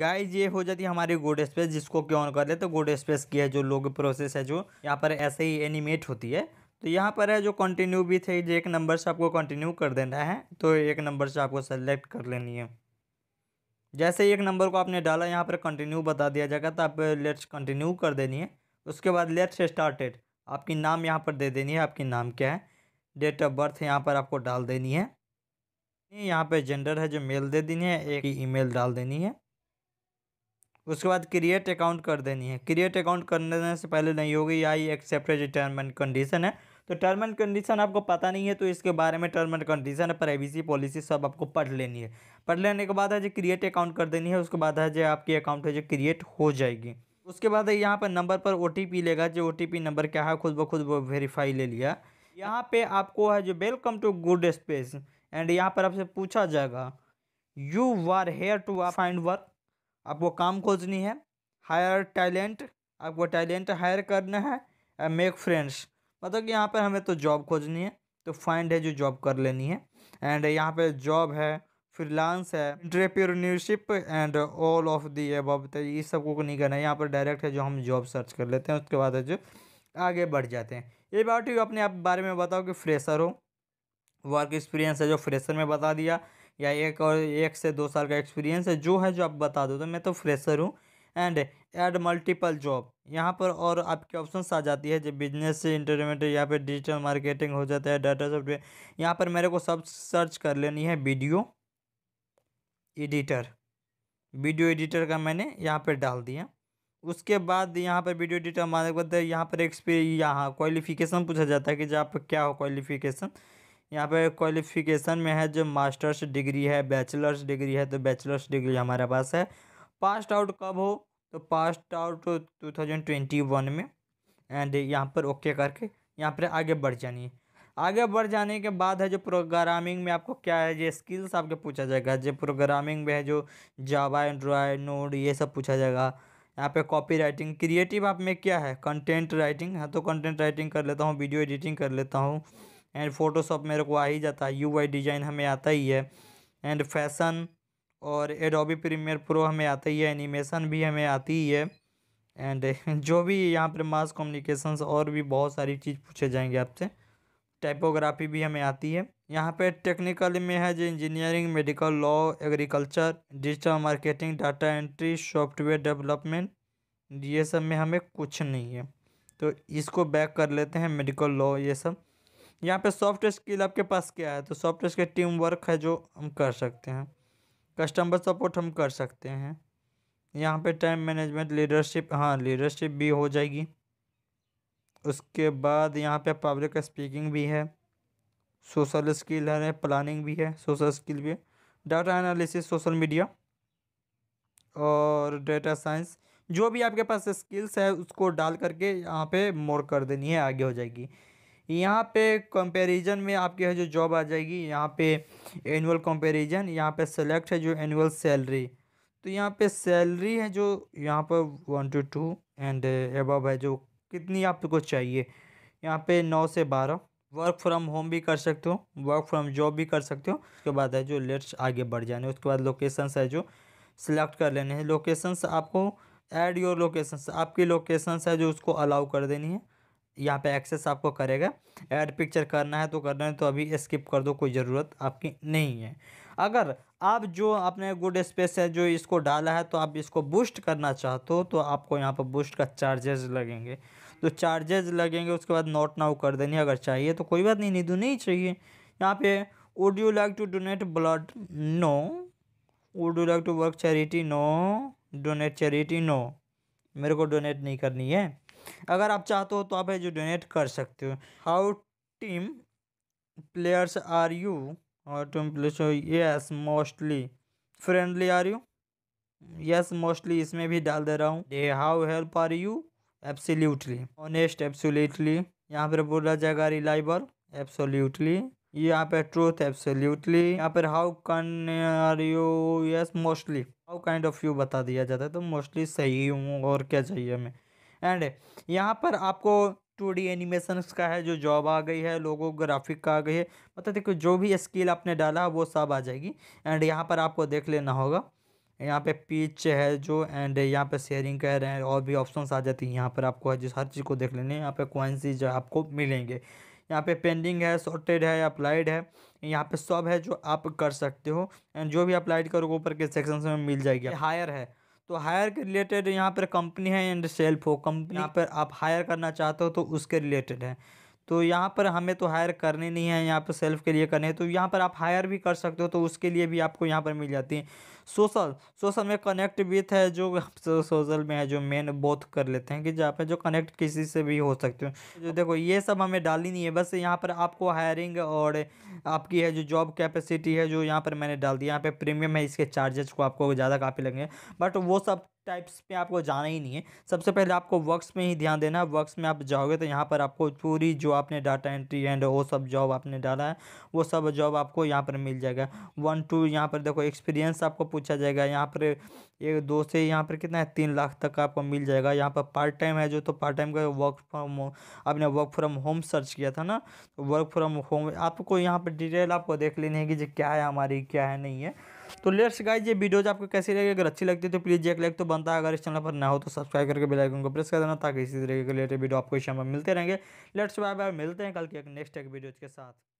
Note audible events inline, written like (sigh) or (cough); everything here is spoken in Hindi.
गाइज ये हो जाती है हमारी गोड स्पेस जिसको क्यों ऑन कर ले तो गोड स्पेस की है जो लोग प्रोसेस है जो यहाँ पर ऐसे ही एनिमेट होती है तो यहाँ पर है जो कंटिन्यू भी थे जो एक नंबर से आपको कंटिन्यू कर देना है तो एक नंबर से आपको सेलेक्ट कर लेनी है जैसे एक नंबर को आपने डाला यहाँ पर कंटिन्यू बता दिया जाएगा तो आप लेट्स कंटिन्यू कर देनी है उसके बाद लेट्स स्टार्टेड आपकी नाम यहाँ पर दे देनी है आपकी नाम क्या है डेट ऑफ बर्थ यहाँ पर आपको डाल देनी है यहाँ पर जेंडर है जो मेल दे देनी है एक ईमेल डाल देनी है उसके बाद क्रिएट अकाउंट कर देनी है क्रिएट अकाउंट कर देने से पहले नहीं होगी I accepted term and condition है तो टर्म एंड कंडीशन आपको पता नहीं है तो इसके बारे में term and condition privacy policy सब आपको पढ़ लेनी है पढ़ लेने के बाद है जो क्रिएट अकाउंट कर देनी है उसके बाद है जो आपकी अकाउंट है जो क्रिएट हो जाएगी उसके बाद यहाँ पर नंबर पर ओ लेगा जो ओ नंबर क्या है खुद ब खुद वेरीफाई ले लिया यहाँ पर आपको है जो welcome to good space and यहाँ पर आपसे पूछा जाएगा you are here to find work आपको काम खोजनी है हायर टैलेंट आपको टैलेंट हायर करना है मेक फ्रेंड्स मतलब कि यहाँ पर हमें तो जॉब खोजनी है तो फाइंड है जो जॉब कर लेनी है एंड यहाँ पर जॉब है फ्रीलांस है entrepreneurship and all of the अब ये सब को नहीं करना है यहाँ पर डायरेक्ट है जो हम जॉब सर्च कर लेते हैं उसके बाद है जो आगे बढ़ जाते हैं ये बात ठीक अपने आप बारे में बताओ कि फ्रेशर हो वर्क एक्सपीरियंस है जो फ्रेशर में बता दिया या एक और एक से दो साल का एक्सपीरियंस है जो है जो आप बता दो तो मैं तो फ्रेशर हूँ एंड एड मल्टीपल जॉब यहाँ पर और आपके ऑप्शन आ जाती है जो बिजनेस से इंटरनेट या फिर डिजिटल मार्केटिंग हो जाता है डाटा सॉफ्टवेयर यहाँ पर मेरे को सब सर्च कर लेनी है वीडियो एडिटर वीडियो एडिटर का मैंने यहाँ पर डाल दिया उसके बाद यहाँ पर वीडियो एडिटर मारे बताए यहाँ पर एक्सपी यहाँ क्वालिफिकेशन पूछा जाता है कि जो आप क्या हो क्वालिफिकेशन यहाँ पे क्वालिफिकेशन में है जो मास्टर्स डिग्री है बैचलर्स डिग्री है तो बैचलर्स डिग्री हमारे पास है पास्ट आउट कब हो तो passed out two thousand twenty one में एंड यहाँ पर ओके करके यहाँ पर आगे बढ़ जानी आगे बढ़ जाने के बाद है जो प्रोग्रामिंग में आपको क्या है ये स्किल्स आपके पूछा जाएगा जो प्रोग्रामिंग में है जो जावा एंड्रॉयड नोड ये सब पूछा जाएगा यहाँ पे कॉपी राइटिंग क्रिएटिव आप में क्या है कंटेंट राइटिंग हाँ तो कंटेंट राइटिंग कर लेता हूँ वीडियो एडिटिंग कर लेता हूँ एंड फ़ोटोशॉप मेरे को आ ही जाता है यू डिज़ाइन हमें आता ही है एंड फैशन और एडोबी प्रीमियर प्रो हमें आता ही है एनिमेशन भी हमें आती ही है एंड (laughs) जो भी यहाँ पर मास कम्युनिकेशंस और भी बहुत सारी चीज़ पूछे जाएंगे आपसे टाइपोग्राफी भी हमें आती है यहाँ पे टेक्निकल में है जो engineering medical law agriculture digital marketing data entry software development ये सब में हमें कुछ नहीं है तो इसको बैक कर लेते हैं मेडिकल लॉ ये सब यहाँ पे सॉफ्ट स्किल आपके पास क्या है तो सॉफ्ट स्किल टीम वर्क है जो हम कर सकते हैं कस्टमर सपोर्ट हम कर सकते हैं यहाँ पे टाइम मैनेजमेंट लीडरशिप हाँ लीडरशिप भी हो जाएगी उसके बाद यहाँ पे पब्लिक स्पीकिंग भी है सोशल स्किल है प्लानिंग भी है सोशल स्किल भी है डाटा एनालिसिस सोशल मीडिया और डेटा साइंस जो भी आपके पास स्किल्स है उसको डाल करके यहाँ पे मोड़ कर देनी है आगे हो जाएगी यहाँ पे कंपैरिजन में आपके है जो जॉब आ जाएगी यहाँ पे एनुअल कंपैरिजन यहाँ पे सेलेक्ट है जो एनुअल सैलरी तो यहाँ पे सैलरी है जो यहाँ पर one to two and above है जो कितनी आपको चाहिए यहाँ पे नौ से बारह वर्क फ्रॉम होम भी कर सकते हो वर्क फ्रॉम जॉब भी कर सकते हो उसके बाद है जो लेट्स आगे बढ़ जाने उसके बाद लोकेशंस है जो सिलेक्ट कर लेने हैं लोकेशंस आपको ऐड योर लोकेशंस आपकी लोकेशंस है जो उसको अलाउ कर देनी है यहाँ पे एक्सेस आपको करेगा ऐड पिक्चर करना है तो करना है तो अभी स्किप कर दो कोई ज़रूरत आपकी नहीं है अगर आप जो आपने गुड स्पेस है जो इसको डाला है तो आप इसको बूस्ट करना चाहते हो तो आपको यहाँ पर बूस्ट का चार्जेज लगेंगे तो चार्जेज लगेंगे उसके बाद नोट नाउ कर देनी अगर चाहिए तो कोई बात नहीं नींद नहीं चाहिए यहाँ पे would you like to donate blood no would you like to work charity no donate charity no मेरे को डोनेट नहीं करनी है अगर आप चाहते हो तो आप जो डोनेट कर सकते हो how team players are you और team players yes mostly friendly are you yes mostly इसमें भी डाल दे रहा हूँ दे how help are you absolutely honest absolutely यहाँ पर बोला जाएगा रिलाईबल एब्सोल्यूटली यहाँ पे ट्रूथ एब्सोल्यूटली यहाँ पर how can are you yes mostly how kind of you बता दिया जाता है तो मोस्टली सही हूँ और क्या चाहिए हमें एंड यहाँ पर आपको टू डी एनिमेशन का है जो जॉब आ गई है लोगो ग्राफिक का आ गई है मतलब देखो जो भी स्किल आपने डाला है वो सब आ जाएगी एंड यहाँ पर आपको देख लेना होगा यहाँ पे पीच है जो एंड यहाँ पे शेयरिंग कह रहे हैं और भी ऑप्शंस आ जाती हैं यहाँ पर आपको जिस हर चीज़ को देख लेने यहाँ पे जो आपको मिलेंगे यहाँ पे पेंडिंग है सॉर्टेड है अप्लाइड है यहाँ पे सब है जो आप कर सकते हो एंड जो भी अप्लाइड करोगे ऊपर के सेक्शन में मिल जाएगी हायर है तो हायर के रिलेटेड यहाँ पर कंपनी है एंड सेल्फ हो कंपनी यहाँ पर आप हायर करना चाहते हो तो उसके रिलेटेड है तो यहाँ पर हमें तो हायर करने नहीं है यहाँ पर सेल्फ के लिए करने हैं तो यहाँ पर आप हायर भी कर सकते हो तो उसके लिए भी आपको यहाँ पर मिल जाती है सोशल सोशल में कनेक्ट विथ है जो (laughs) सोशल में है जो मेन बोथ कर लेते हैं कि जहाँ पे जो कनेक्ट किसी से भी हो सकते हो जो देखो ये सब हमें डाली नहीं है बस यहाँ पर आपको हायरिंग और आपकी है जो जॉब कैपेसिटी है जो यहाँ पर मैंने डाल दिया यहाँ पर प्रीमियम है इसके चार्जेस को आपको ज़्यादा काफ़ी लगेंगे बट वो सब टाइप्स पे आपको जाना ही नहीं है सबसे पहले आपको वर्क्स में ही ध्यान देना है वर्क्स में आप जाओगे तो यहाँ पर आपको पूरी जो आपने डाटा एंट्री एंड वो सब जॉब आपने डाला है वो सब जॉब आपको यहाँ पर मिल जाएगा वन टू यहाँ पर देखो एक्सपीरियंस आपको पूछा जाएगा यहाँ पर एक दो से यहाँ पर कितना है तीन लाख तक आपको मिल जाएगा यहाँ पर पार्ट टाइम है जो तो पार्ट टाइम का वर्क फ्रॉम आपने वर्क फ्रॉम होम सर्च किया था ना तो वर्क फ्रॉम होम आपको यहाँ पर डिटेल आपको देख लेनी है कि क्या है हमारी क्या है नहीं है तो लेट्स गाइस ये वीडियोज आपको कैसी लगे अगर अच्छी लगती है तो प्लीज़ एक लाइक तो बनता है अगर इस चैनल पर ना हो तो सब्सक्राइब करके बेल आइकन को प्रेस कर देना ताकि इसी तरीके के लेटेस्ट वीडियो आपको इस समय मिलते रहेंगे लेट्स बाय बाय मिलते हैं कल के एक नेक्स्ट एक वीडियो के साथ